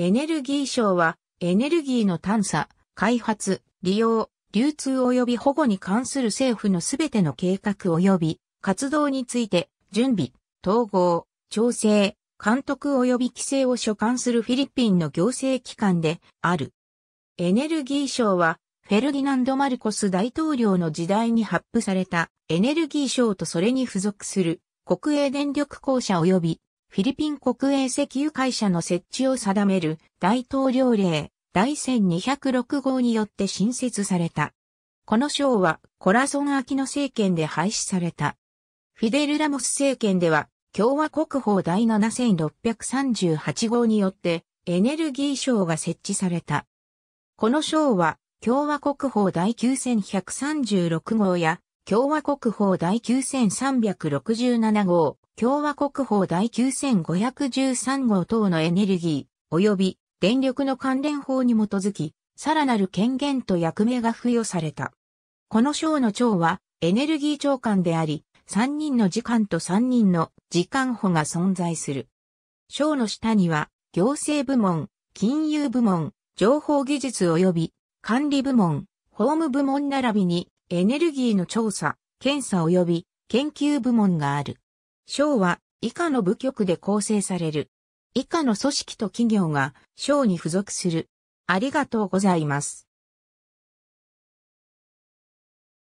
エネルギー省は、エネルギーの探査、開発、利用、流通及び保護に関する政府のすべての計画及び活動について、準備、統合、調整、監督及び規制を所管するフィリピンの行政機関である。エネルギー省は、フェルディナンド・マルコス大統領の時代に発布されたエネルギー省とそれに付属する国営電力公社及びフィリピン国営石油会社の設置を定める大統領令第1206号によって新設された。この賞はコラソン・アキノ政権で廃止された。フィデル・ラモス政権では共和国法第7638号によってエネルギー賞が設置された。この賞は共和国法第9136号や共和国法第9367号、共和国法第9513号等のエネルギー、及び電力の関連法に基づき、さらなる権限と役目が付与された。この章の長は、エネルギー長官であり、3人の時間と3人の時間補が存在する。章の下には、行政部門、金融部門、情報技術及び管理部門、法務部門並びにエネルギーの調査、検査及び研究部門がある。省は以下の部局で構成される。以下の組織と企業が省に付属する。ありがとうございます。